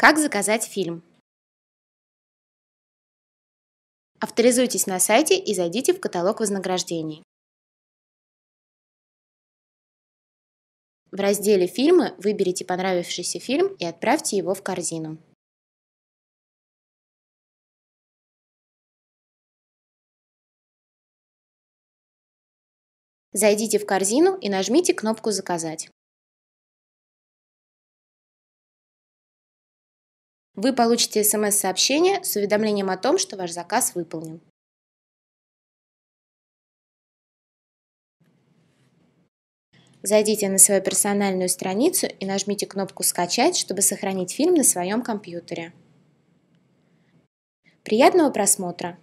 Как заказать фильм? Авторизуйтесь на сайте и зайдите в каталог вознаграждений. В разделе «Фильмы» выберите понравившийся фильм и отправьте его в корзину. Зайдите в корзину и нажмите кнопку «Заказать». Вы получите смс-сообщение с уведомлением о том, что ваш заказ выполнен. Зайдите на свою персональную страницу и нажмите кнопку «Скачать», чтобы сохранить фильм на своем компьютере. Приятного просмотра!